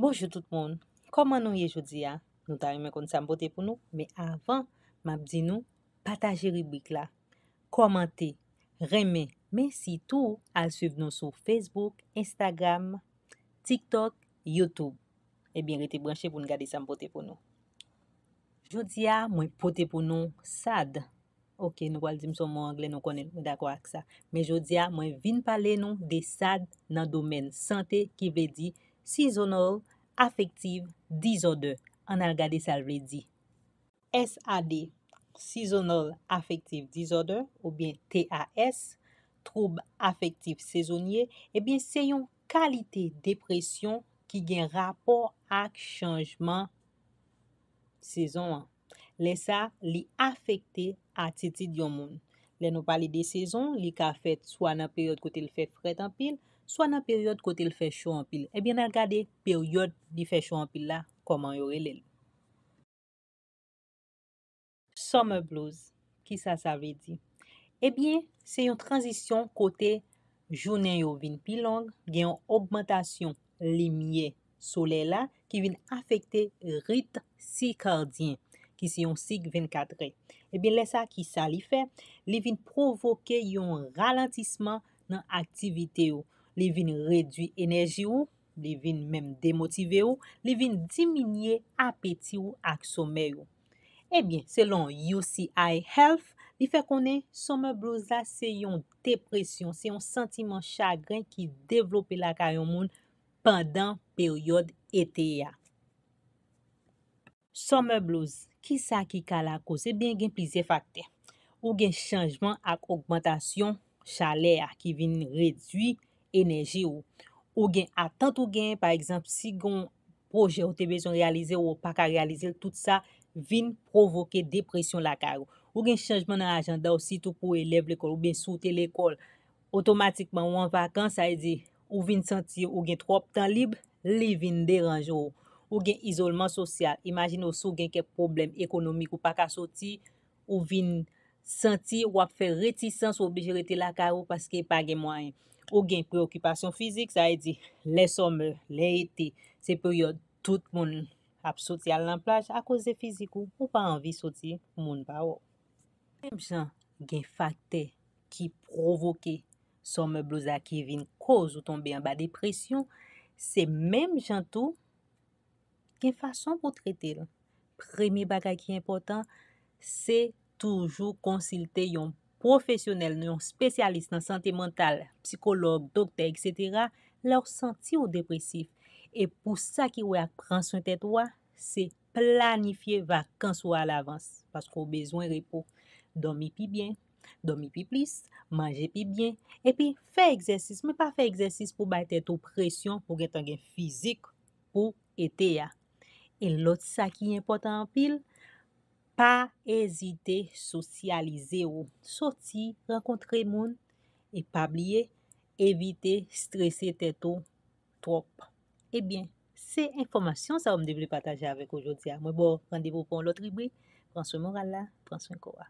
Bojou tout moun, koman nou ye jodi ya? Nou ta yon men kon sa mpote pou nou? Me avan, map di nou, pata jeri bik la. Koman te, reme, men si tou al suv nou sou Facebook, Instagram, TikTok, Youtube. E eh bin rete branche pou nou gade sa ah, mpote pou nou. Jodi ya, mwen pote pou nou sad. Ok, nou wal di mson mwen angle nou konen, mwen dakwa ak sa. Me jodi ya, mwen vin pale nou de sad nan domen sante ki ve di... Seasonal Affective Disorder, an al gade sal vredi. SAD, Seasonal Affective Disorder, ou bien TAS, Troub Affective Saisonier, e eh bien se yon kalite depresyon ki gen rapor ak chanjman sezon an. Le sa li afekte atiti diyon moun. Le nou pali de sezon, li ka afekte swa nan peryote kote li fek fret an pil, So nan peryode kote l fè chou anpil, e bin nan gade peryode di fè chou anpil la, koman yore lèl. Summer blues, ki sa sa vè di? E bin, se yon transisyon kote jounen yon vin pilong, gen yon augmentation li miye sole la, ki vin afekte rit sikardyen, ki si yon sik 24 re. E bin, lè sa ki sa li fè, li vin provoke yon ralantisman nan aktivite yon. Li vin redwi enerji ou, li vin mèm demotive ou, li vin diminye apeti ou ak somè ou. Ebyen, selon UCI Health, li fè konen, somer blouz la se yon depresyon, se yon sentimen chagren ki devlopi lakayon moun pandan peryode ete ya. Somer blouz, ki sa ki kalakou? Se ben gen plize fakte. Ou gen chanjman ak augmentation chalè a ki vin redwi, enerji ou. Ou gen atant ou gen, par exemple, si gon proje ou te bezon realize ou pa ka realize tout sa, vin provoke depresyon la kar ou. Ou gen chanjman nan ajanda ou sit ou pou eleve l'ekol ou bin soute l'ekol. Otomatikman ou an vakans a e di, ou vin senti ou gen trop tan lib, li vin deranj ou. Ou gen izolman sosyal. Imagin ou sou gen ke problem ekonomik ou pa ka soti, ou vin... senti wap fe retisans ou bi jirete la karou paske pa gen mwayen. Ou gen preokipasyon fizik, sa e di, le somel, le eti, se pe yo tout moun ap soti alan plaj a koze fizikou ou pa anvi soti moun pa ou. Mem jan gen fakte ki provoke somel blouza ki evin koz ou tombe an ba depresyon, se mem jan tou gen fason pou trete. Premi baka ki important, se Toujou konsilte yon profesyonel, yon spesyalist nan sante mental, psikolog, dokter, etc. lor santi ou depresif. E pou sa ki wè ak pran son tèt wè, se planifiye vakans wè al avans. Pas kou bezwen repou. Domi pi bien, domi pi plis, manje pi bien, e pi fè eksersis, mè pa fè eksersis pou bay tèt ou presyon, pou gèt an gen fizik pou ete ya. E lot sa ki yon potan an pil, pa ezite sosyalize ou. Soti, rakontre moun, e pa blye, evite stresse teto trop. Ebyen, se informasyon sa ou mde vle pataje avek ojotia. Mwen bo, randevo pou an lot ribi. Fransou moun ralla, fransou moun kowa.